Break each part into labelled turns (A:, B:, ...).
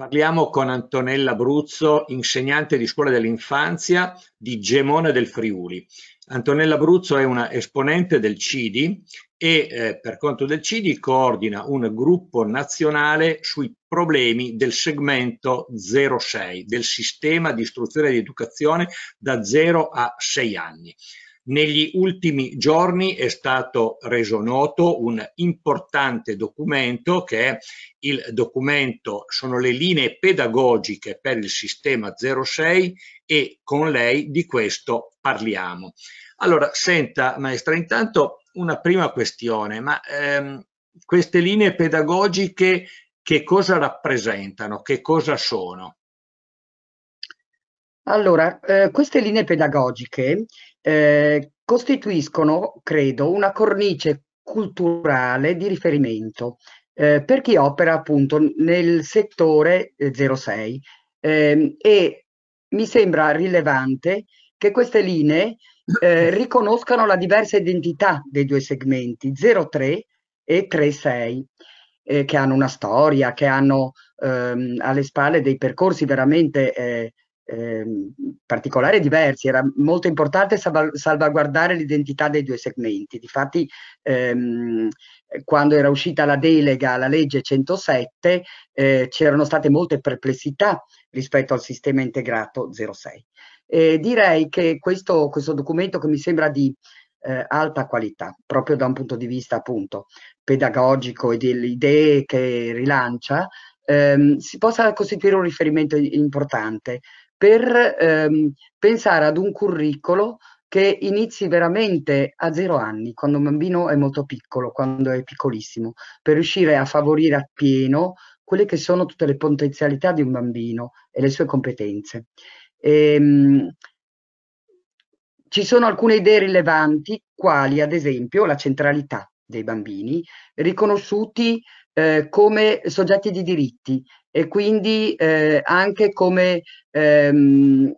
A: Parliamo con Antonella Bruzzo, insegnante di scuola dell'infanzia di Gemone del Friuli. Antonella Bruzzo è una esponente del CIDI e eh, per conto del CIDI coordina un gruppo nazionale sui problemi del segmento 06, del sistema di istruzione ed educazione da 0 a 6 anni. Negli ultimi giorni è stato reso noto un importante documento che è il documento sono le linee pedagogiche per il sistema 06 e con lei di questo parliamo. Allora, senta maestra, intanto una prima questione, ma ehm, queste linee pedagogiche che cosa rappresentano, che cosa sono?
B: Allora, eh, queste linee pedagogiche eh, costituiscono, credo, una cornice culturale di riferimento eh, per chi opera appunto nel settore 06 eh, ehm, e mi sembra rilevante che queste linee eh, riconoscano la diversa identità dei due segmenti 03 e 36 eh, che hanno una storia che hanno ehm, alle spalle dei percorsi veramente eh, Ehm, particolari e diversi, era molto importante salvaguardare l'identità dei due segmenti. Difatti, ehm, quando era uscita la delega alla legge 107, eh, c'erano state molte perplessità rispetto al sistema integrato 06. Eh, direi che questo, questo documento che mi sembra di eh, alta qualità, proprio da un punto di vista appunto pedagogico e delle idee che rilancia, ehm, si possa costituire un riferimento importante per ehm, pensare ad un curriculum che inizi veramente a zero anni, quando un bambino è molto piccolo, quando è piccolissimo, per riuscire a favorire appieno quelle che sono tutte le potenzialità di un bambino e le sue competenze. Ehm, ci sono alcune idee rilevanti, quali ad esempio la centralità dei bambini, riconosciuti eh, come soggetti di diritti e quindi eh, anche come, ehm,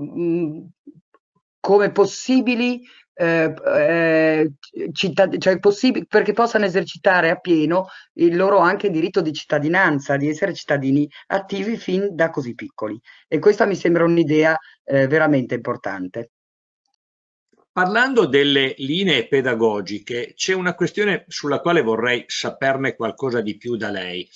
B: mm, come possibili eh, eh cioè possib- perché possano esercitare appieno il loro anche diritto di cittadinanza, di essere cittadini attivi fin da così piccoli. E questa mi sembra un'idea eh, veramente importante.
A: Parlando delle linee pedagogiche, c'è una questione sulla quale vorrei saperne qualcosa di più da lei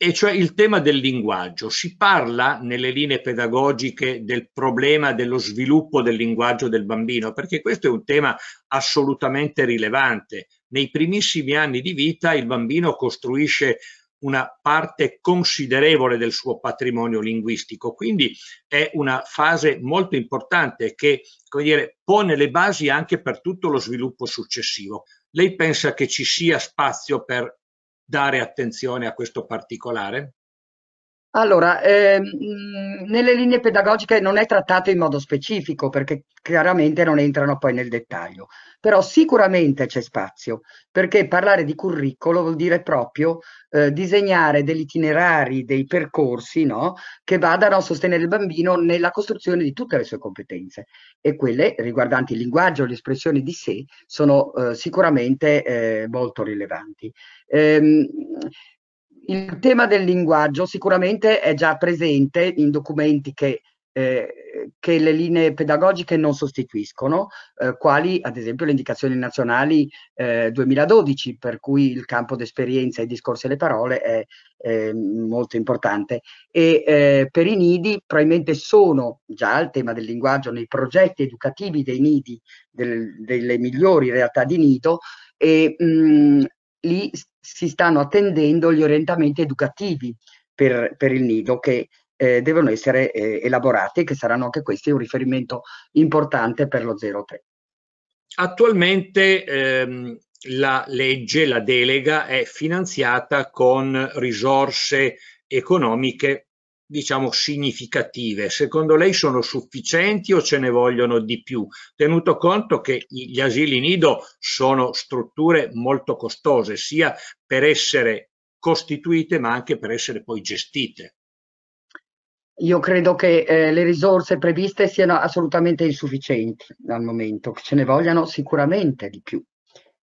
A: e cioè il tema del linguaggio. Si parla nelle linee pedagogiche del problema dello sviluppo del linguaggio del bambino, perché questo è un tema assolutamente rilevante. Nei primissimi anni di vita il bambino costruisce una parte considerevole del suo patrimonio linguistico, quindi è una fase molto importante che dire, pone le basi anche per tutto lo sviluppo successivo. Lei pensa che ci sia spazio per dare attenzione a questo particolare?
B: Allora, ehm, nelle linee pedagogiche non è trattato in modo specifico perché chiaramente non entrano poi nel dettaglio, però sicuramente c'è spazio perché parlare di curriculum vuol dire proprio eh, disegnare degli itinerari, dei percorsi no? che vadano a sostenere il bambino nella costruzione di tutte le sue competenze e quelle riguardanti il linguaggio, l'espressione di sé sono eh, sicuramente eh, molto rilevanti. Ehm, il tema del linguaggio sicuramente è già presente in documenti che, eh, che le linee pedagogiche non sostituiscono, eh, quali ad esempio le indicazioni nazionali eh, 2012, per cui il campo d'esperienza, i discorsi e le parole è molto importante. E eh, per i nidi probabilmente sono già il tema del linguaggio nei progetti educativi dei nidi, del, delle migliori realtà di nido, e mh, mm, lì si stanno attendendo gli orientamenti educativi per, per il nido che eh, devono essere eh, elaborati e che saranno anche questi un riferimento importante per lo 03.
A: Attualmente ehm, la legge, la delega è finanziata con risorse economiche diciamo significative, secondo lei sono sufficienti o ce ne vogliono di più? Tenuto conto che gli asili nido sono strutture molto costose, sia per essere costituite ma anche per essere poi gestite.
B: Io credo che eh, le risorse previste siano assolutamente insufficienti al momento, ce ne vogliano sicuramente di più.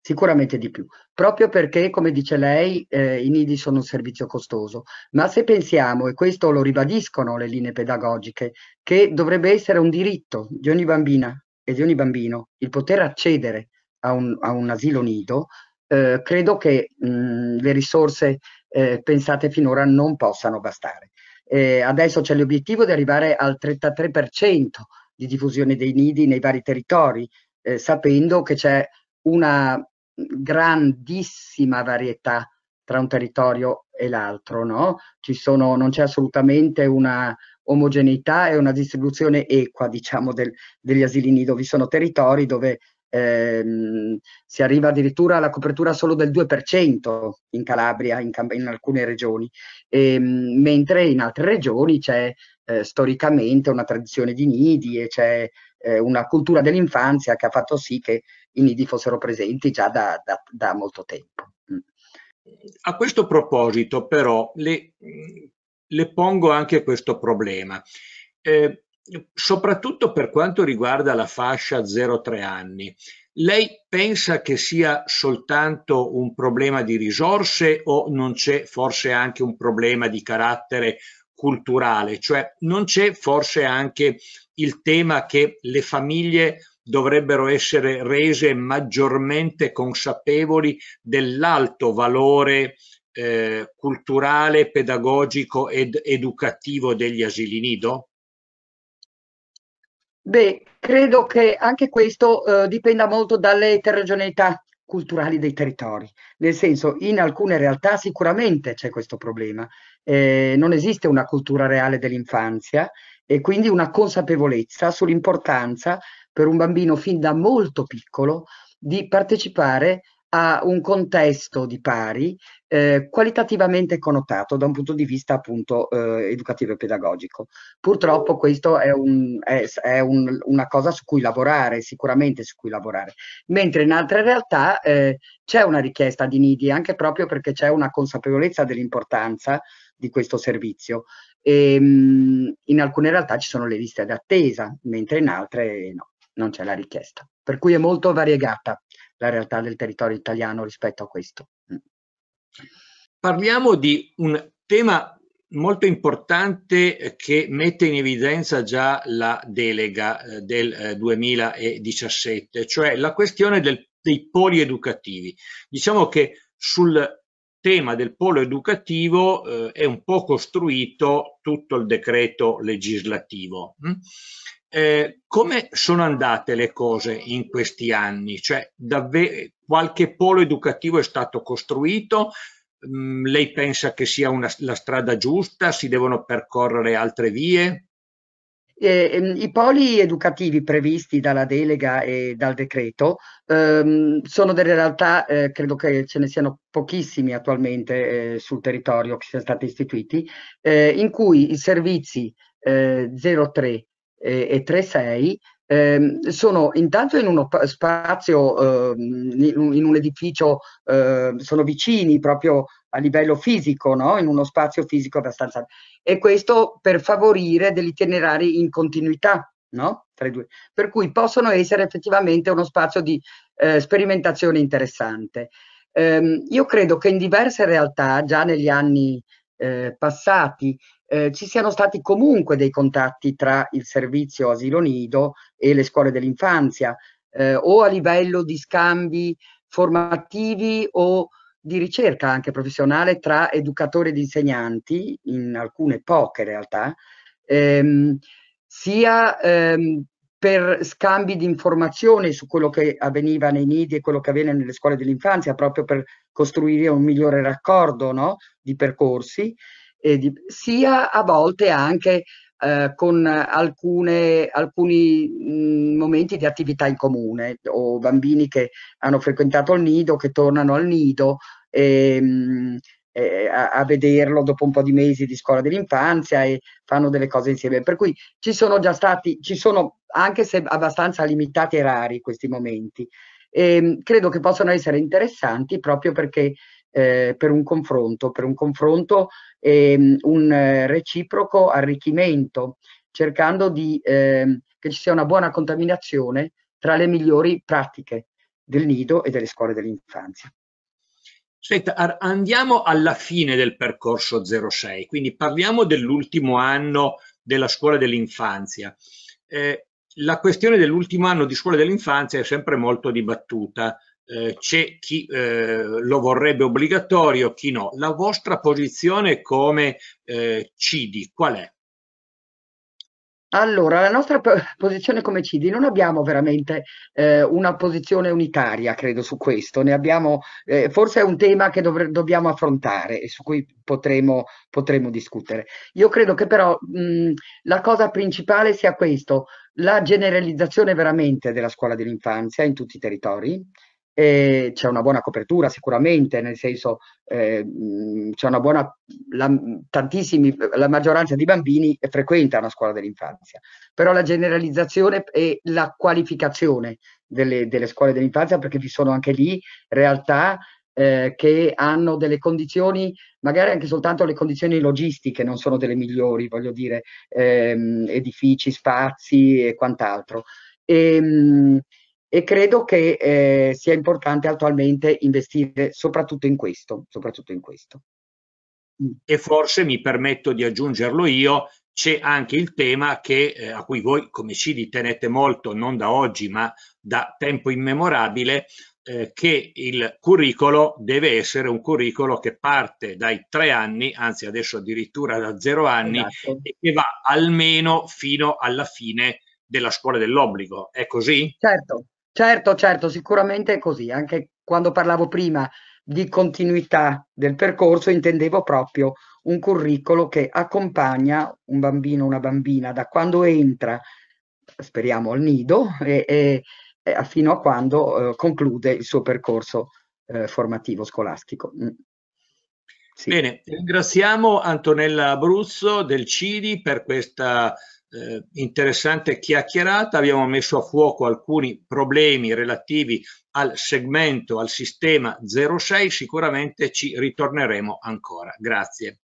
B: Sicuramente di più, proprio perché, come dice lei, eh, i nidi sono un servizio costoso. Ma se pensiamo, e questo lo ribadiscono le linee pedagogiche, che dovrebbe essere un diritto di ogni bambina e di ogni bambino il poter accedere a un, a un asilo nido, eh, credo che mh, mm, le risorse eh, pensate finora non possano bastare. Eh, adesso c'è l'obiettivo di arrivare al 33% di diffusione dei nidi nei vari territori, eh, sapendo che c'è una grandissima varietà tra un territorio e l'altro, no? Ci sono, non c'è assolutamente una omogeneità e una distribuzione equa, diciamo, del, degli asili nido. Vi sono territori dove ehm, si arriva addirittura alla copertura solo del 2% in Calabria, in, in alcune regioni, e, ehm, mentre in altre regioni c'è eh, storicamente una tradizione di nidi e c'è eh, una cultura dell'infanzia che ha fatto sì che i nidi fossero presenti già da, da, da molto tempo. Mm.
A: A questo proposito però le, mm, le pongo anche questo problema, eh, soprattutto per quanto riguarda la fascia 0-3 anni. Lei pensa che sia soltanto un problema di risorse o non c'è forse anche un problema di carattere culturale, cioè non c'è forse anche il tema che le famiglie dovrebbero essere rese maggiormente consapevoli dell'alto valore eh, culturale, pedagogico ed educativo degli asili nido?
B: Beh, credo che anche questo eh, dipenda molto dalle eterogeneità culturali dei territori. Nel senso, in alcune realtà sicuramente c'è questo problema. Eh, non esiste una cultura reale dell'infanzia e quindi una consapevolezza sull'importanza per un bambino fin da molto piccolo di partecipare a un contesto di pari eh, qualitativamente connotato da un punto di vista appunto eh, educativo e pedagogico. Purtroppo questo è, un, è, è un, una cosa su cui lavorare, sicuramente su cui lavorare, mentre in altre realtà eh, c'è una richiesta di nidi anche proprio perché c'è una consapevolezza dell'importanza di questo servizio. E, ehm, mh, in alcune realtà ci sono le liste d'attesa, mentre in altre no, non c'è la richiesta. Per cui è molto variegata la realtà del territorio italiano rispetto a questo. Mm.
A: Parliamo di un tema molto importante eh, che mette in evidenza già la delega eh, del 2017, eh, cioè la questione del, dei poli educativi. Diciamo che sul tema del polo educativo eh, è un po' costruito tutto il decreto legislativo. Hm? Eh, come sono andate le cose in questi anni? Cioè, qualche polo educativo è stato costruito? Mh, hm, lei pensa che sia una, la strada giusta? Si devono percorrere altre vie?
B: Eh, I poli educativi previsti dalla delega e dal decreto ehm, sono delle realtà, eh, credo che ce ne siano pochissimi attualmente eh, sul territorio che siano stati istituiti, eh, in cui i servizi 03 eh, eh, e 36 eh, sono intanto in uno spazio, eh, in un edificio, eh, sono vicini proprio a livello fisico, no? in uno spazio fisico abbastanza. E questo per favorire degli itinerari in continuità no? tra i due, per cui possono essere effettivamente uno spazio di eh, sperimentazione interessante. Ehm, io credo che in diverse realtà, già negli anni eh, passati eh, ci siano stati comunque dei contatti tra il servizio asilo nido e le scuole dell'infanzia eh, o a livello di scambi formativi o di ricerca anche professionale tra educatori ed insegnanti, in alcune poche realtà, ehm, sia ehm, per scambi di informazioni su quello che avveniva nei nidi e quello che avviene nelle scuole dell'infanzia, proprio per costruire un migliore raccordo no? di percorsi, di, sia a volte anche eh, con alcune, alcuni mh, mm, momenti di attività in comune o bambini che hanno frequentato il nido, che tornano al nido. E, ehm, mh, eh, a, a, vederlo dopo un po' di mesi di scuola dell'infanzia e fanno delle cose insieme. Per cui ci sono già stati, ci sono anche se abbastanza limitati e rari questi momenti. E, ehm, credo che possano essere interessanti proprio perché eh, per un confronto, per un confronto e ehm, un eh, reciproco arricchimento, cercando di, eh, che ci sia una buona contaminazione tra le migliori pratiche del nido e delle scuole dell'infanzia.
A: Aspetta, andiamo alla fine del percorso 06, quindi parliamo dell'ultimo anno della scuola dell'infanzia. Eh, la questione dell'ultimo anno di scuola dell'infanzia è sempre molto dibattuta. Eh, C'è chi eh, lo vorrebbe obbligatorio, chi no. La vostra posizione come eh, CIDI qual è?
B: Allora, la nostra posizione come Cidi non abbiamo veramente eh, una posizione unitaria, credo, su questo. Abbiamo, eh, forse è un tema che dovre- dobbiamo affrontare e su cui potremo, potremo discutere. Io credo che però mh, la cosa principale sia questo, la generalizzazione veramente della scuola dell'infanzia in tutti i territori, eh, c'è una buona copertura sicuramente, nel senso eh, c'è una buona, la, tantissimi, la maggioranza dei bambini frequenta una scuola dell'infanzia, però la generalizzazione e la qualificazione delle, delle scuole dell'infanzia, perché vi sono anche lì realtà eh, che hanno delle condizioni, magari anche soltanto le condizioni logistiche non sono delle migliori, voglio dire, ehm, edifici, spazi e quant'altro. E, ehm, e credo che eh, sia importante attualmente investire soprattutto in questo. Soprattutto in questo.
A: Mm. E forse mi permetto di aggiungerlo io, c'è anche il tema che, eh, a cui voi come CIDI tenete molto, non da oggi ma da tempo immemorabile, eh, che il curriculum deve essere un curriculum che parte dai tre anni, anzi adesso addirittura da zero anni, esatto. e che va almeno fino alla fine della scuola dell'obbligo. È così?
B: Certo, Certo, certo, sicuramente è così. Anche quando parlavo prima di continuità del percorso intendevo proprio un curriculum che accompagna un bambino o una bambina da quando entra, speriamo, al nido e, e, fino a quando eh, conclude il suo percorso eh, formativo scolastico. Mm.
A: Sì. Bene, ringraziamo Antonella Abruzzo del CIDI per questa eh, interessante chiacchierata, abbiamo messo a fuoco alcuni problemi relativi al segmento, al sistema 06, sicuramente ci ritorneremo ancora. Grazie.